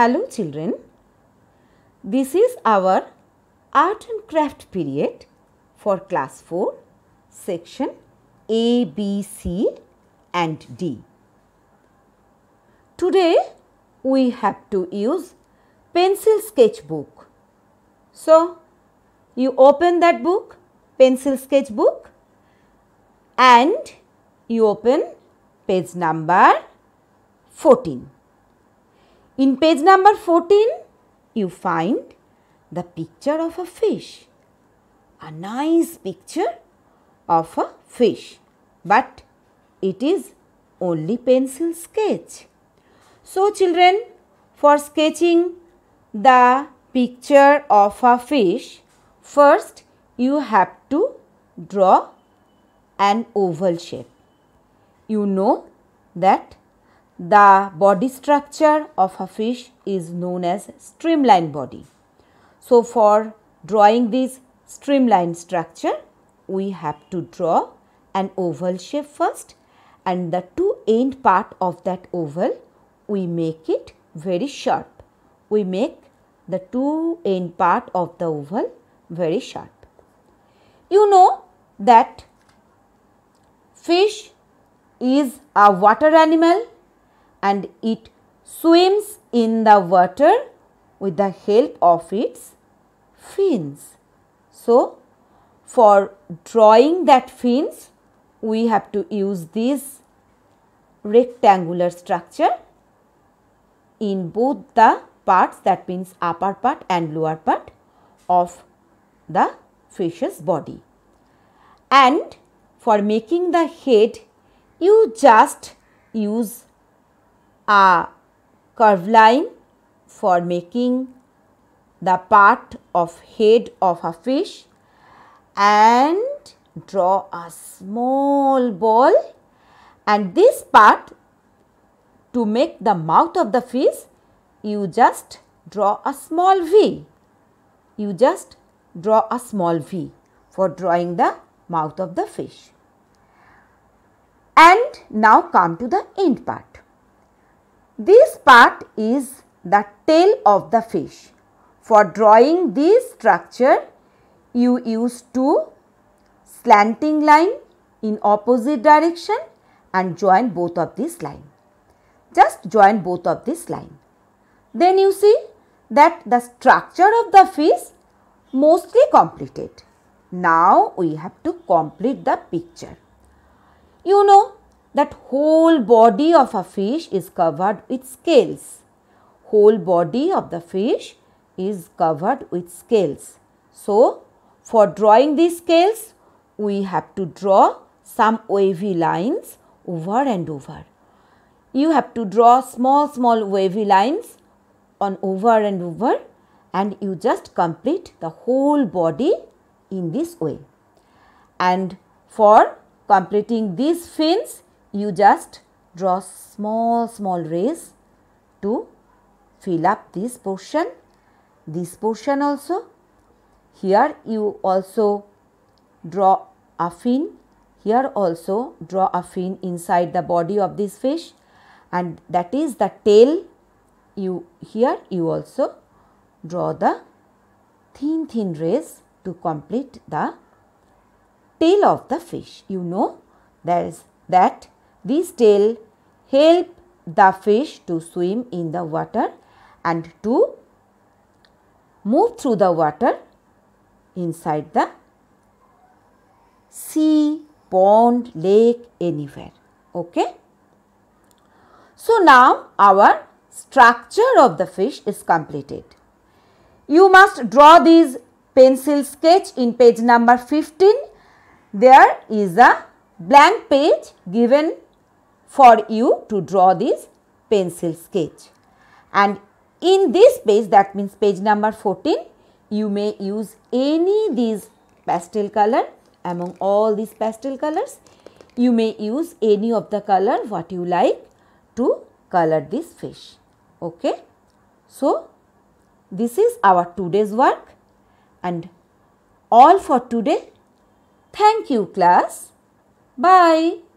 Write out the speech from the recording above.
Hello children, this is our art and craft period for class 4 section A, B, C and D. Today we have to use pencil sketchbook. So you open that book, pencil sketchbook and you open page number 14. In page number 14, you find the picture of a fish. A nice picture of a fish. But it is only pencil sketch. So children, for sketching the picture of a fish, first you have to draw an oval shape. You know that the body structure of a fish is known as streamline body. So, for drawing this streamline structure, we have to draw an oval shape first and the two end part of that oval, we make it very sharp. We make the two end part of the oval very sharp. You know that fish is a water animal and it swims in the water with the help of its fins. So, for drawing that fins, we have to use this rectangular structure in both the parts that means upper part and lower part of the fish's body. And for making the head, you just use a curved line for making the part of head of a fish and draw a small ball and this part to make the mouth of the fish you just draw a small V. You just draw a small V for drawing the mouth of the fish. And now come to the end part. This part is the tail of the fish. For drawing this structure, you use two slanting line in opposite direction and join both of this line. Just join both of this line. Then you see that the structure of the fish mostly completed. Now we have to complete the picture. You know that whole body of a fish is covered with scales. Whole body of the fish is covered with scales. So, for drawing these scales, we have to draw some wavy lines over and over. You have to draw small, small wavy lines on over and over and you just complete the whole body in this way. And for completing these fins, you just draw small small rays to fill up this portion this portion also here you also draw a fin here also draw a fin inside the body of this fish and that is the tail you here you also draw the thin thin rays to complete the tail of the fish you know there is that this tail help the fish to swim in the water and to move through the water inside the sea, pond, lake, anywhere. Okay. So now our structure of the fish is completed. You must draw this pencil sketch in page number 15. There is a blank page given for you to draw this pencil sketch. And in this page that means page number 14 you may use any these pastel color among all these pastel colors you may use any of the color what you like to color this fish. Okay. So, this is our today's work and all for today. Thank you class. Bye.